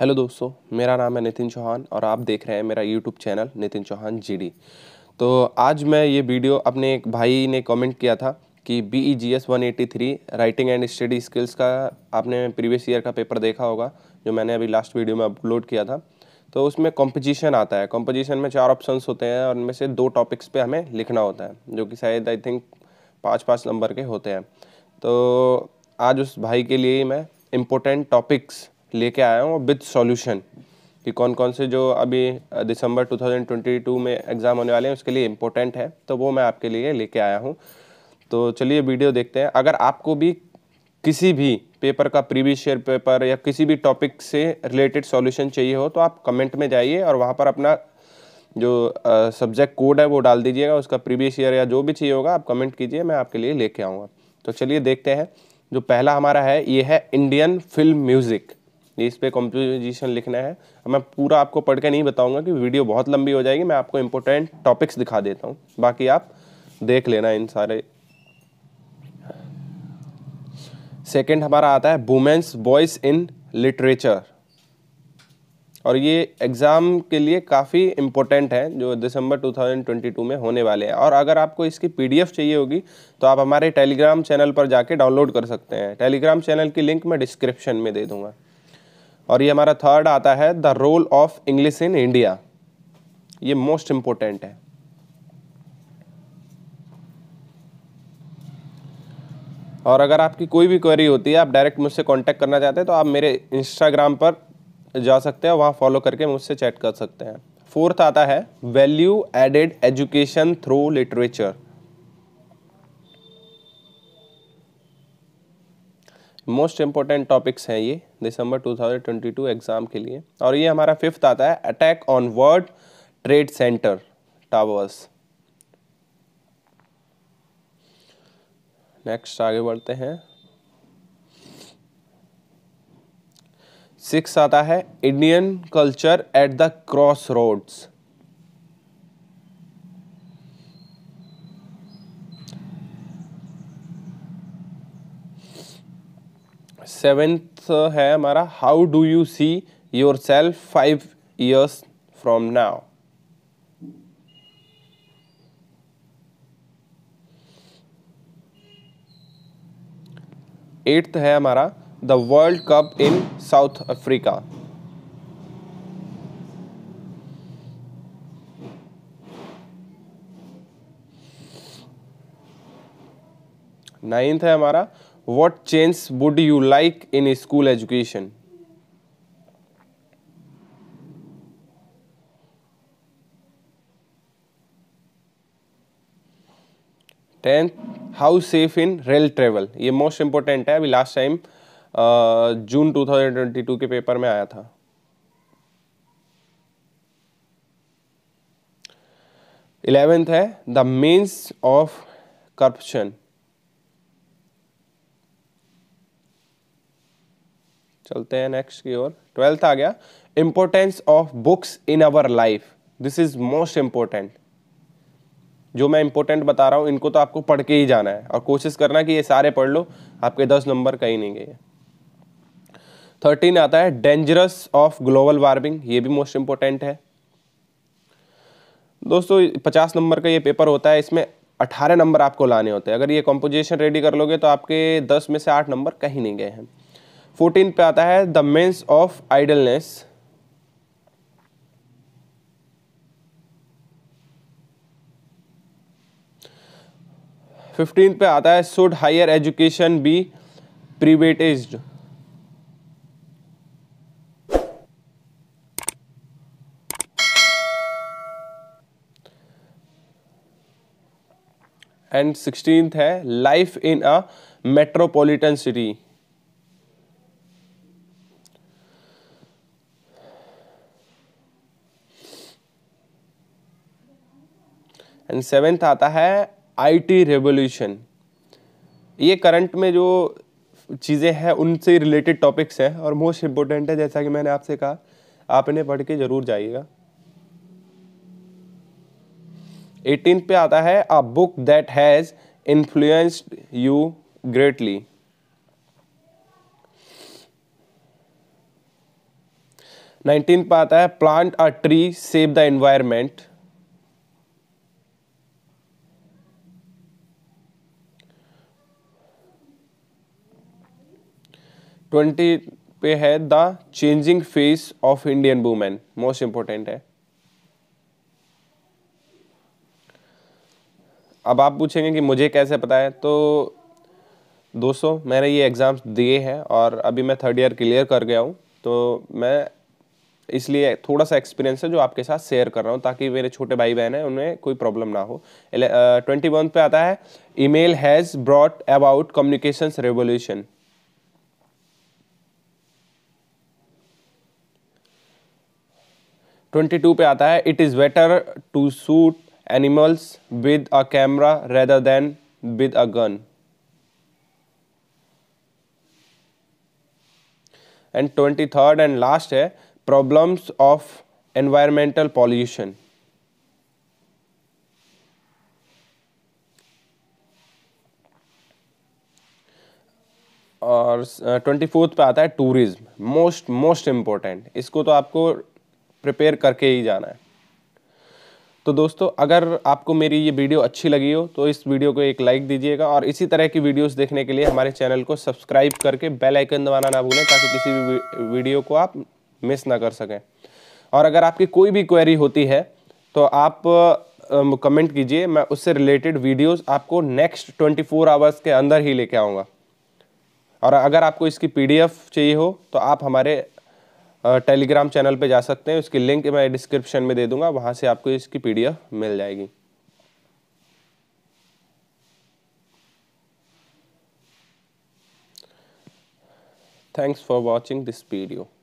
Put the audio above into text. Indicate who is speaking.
Speaker 1: hello दोस्तों मेरा नाम है नितिन चौहान और आप देख रहे हैं मेरा YouTube channel Nitin Chauhan GD तो आज मैं ये वीडियो अपने एक भाई ने कमेंट किया था कि B E G S one eighty three writing and study skills का आपने प्रीवियस ईयर का पेपर देखा होगा जो मैंने अभी लास्ट वीडियो में अपलोड किया था तो उसमें कॉम्पोजिशन आता है कॉम्पोजिशन में चार ऑप्शंस होते हैं और उनमें से दो टॉपिक्स पे हमें लिखना होता है जो कि शायद आई थिंक पाँच पाँच नंबर के होते हैं तो आज उस भाई के लिए मैं इम्पोर्टेंट टॉपिक्स लेके आया हूँ विद सॉल्यूशन कि कौन कौन से जो अभी दिसंबर 2022 में एग्ज़ाम होने वाले हैं उसके लिए इम्पोर्टेंट है तो वो मैं आपके लिए लेके आया हूँ तो चलिए वीडियो देखते हैं अगर आपको भी किसी भी पेपर का प्रीवियस ईयर पेपर या किसी भी टॉपिक से रिलेटेड सॉल्यूशन चाहिए हो तो आप कमेंट में जाइए और वहाँ पर अपना जो सब्जेक्ट कोड है वो डाल दीजिएगा उसका प्रीवियस ईयर या जो भी चाहिए होगा आप कमेंट कीजिए मैं आपके लिए लेके आऊँगा तो चलिए देखते हैं जो पहला हमारा है ये है इंडियन फिल्म म्यूज़िक इस पर कॉम्पोजिशन लिखना है मैं पूरा आपको पढ़ के नहीं बताऊंगा कि वीडियो बहुत लंबी हो जाएगी मैं आपको इम्पोर्टेंट टॉपिक्स दिखा देता हूँ बाकी आप देख लेना इन सारे सेकेंड हमारा आता है वुमेंस बॉयस इन लिटरेचर और ये एग्ज़ाम के लिए काफ़ी इम्पोर्टेंट है जो दिसंबर 2022 में होने वाले हैं और अगर आपको इसकी पीडीएफ चाहिए होगी तो आप हमारे टेलीग्राम चैनल पर जाके डाउनलोड कर सकते हैं टेलीग्राम चैनल की लिंक मैं डिस्क्रिप्शन में दे दूंगा और ये हमारा थर्ड आता है the role of English in India ये मोस्ट इंपॉर्टेंट है और अगर आपकी कोई भी क्वेरी होती है आप डायरेक्ट मुझसे कांटेक्ट करना चाहते हैं तो आप मेरे इंस्टाग्राम पर जा सकते हैं वहाँ फॉलो करके मुझसे चैट कर सकते हैं फोर्थ आता है value added education through literature most important topics हैं ये दिसंबर 2022 एग्ज़ाम के लिए और ये हमारा फिफ्थ आता है attack on World Trade Center towers next आगे बढ़ते हैं सिक्स आता है Indian culture at the crossroads seventh है हमारा how do you see yourself five years from now eighth है हमारा the World Cup in South Africa ninth है हमारा what change would you like in school education tenth how safe in rail travel ये most important है अभी last time जून 2022 के paper में आया था इलेवेंथ है द मीन्स ऑफ करप्शन चलते हैं नेक्स्ट की ओर ट्वेल्थ आ गया importance of books in our life this is most important जो मैं इंपोर्टेंट बता रहा हूँ इनको तो आपको पढ़ के ही जाना है और कोशिश करना कि ये सारे पढ़ लो आपके दस नंबर कहीं नहीं गए थर्टीन आता है डेंजरस ऑफ ग्लोबल वार्मिंग ये भी मोस्ट इंपोर्टेंट है दोस्तों पचास नंबर का ये पेपर होता है इसमें अठारह नंबर आपको लाने होते हैं अगर ये कॉम्पोजिशन रेडी कर लोगे तो आपके दस में से आठ नंबर कहीं नहीं गए हैं फोर्टीन पे आता है the menace of idleness fifteen पे आता है should higher education be privatised and sixteen है life in a metropolitan city and seventh आता है आईटी रेवोल्यूशन ये करंट में जो चीज़ें हैं उनसे रिलेटेड टॉपिक्स हैं और मोस्ट इम्पोर्टेंट है जैसा कि मैंने आपसे कहा आप इन्हें पढ़ के ज़रूर जाइएगा एटीन पे आता है a book that has influenced you greatly nineteen पे आता है plant a tree save the environment twenty पे है the changing face of Indian women most important है अब आप पूछेंगे कि मुझे कैसे पता है तो दोस्तों मैंने ये एग्ज़ाम्स दिए हैं और अभी मैं थर्ड ईयर क्लियर कर गया हूँ तो मैं इसलिए थोड़ा सा एक्सपीरियंस है जो आपके साथ शेयर कर रहा हूँ ताकि मेरे छोटे भाई बहन हैं उन्हें कोई प्रॉब्लम ना हो ट्वेंटी वन पे आता है email has brought about communications revolution twenty two पे आता है it is better to shoot animals with a camera rather than with a gun and twenty third and last है प्रॉब्लम्स ऑफ एनवायरमेंटल पॉल्यूशन और twenty uh, fourth पे आता है tourism most most important इसको तो आपको प्रिपेयर करके ही जाना है तो दोस्तों अगर आपको मेरी ये वीडियो अच्छी लगी हो तो इस वीडियो को एक लाइक दीजिएगा और इसी तरह की वीडियोस देखने के लिए हमारे चैनल को सब्सक्राइब करके बेल आइकन दबाना ना भूलें ताकि किसी भी वीडियो को आप मिस ना कर सकें और अगर आपकी कोई भी क्वेरी होती है तो आप कमेंट कीजिए मैं उससे रिलेटेड वीडियोज़ आपको नेक्स्ट ट्वेंटी आवर्स के अंदर ही लेके आऊँगा और अगर आपको इसकी पी चाहिए हो तो आप हमारे टेलीग्राम चैनल पे जा सकते हैं उसकी लिंक मैं डिस्क्रिप्शन में दे दूंगा वहां से आपको इसकी पीडीएफ मिल जाएगी थैंक्स फॉर वॉचिंग दिस पीडियो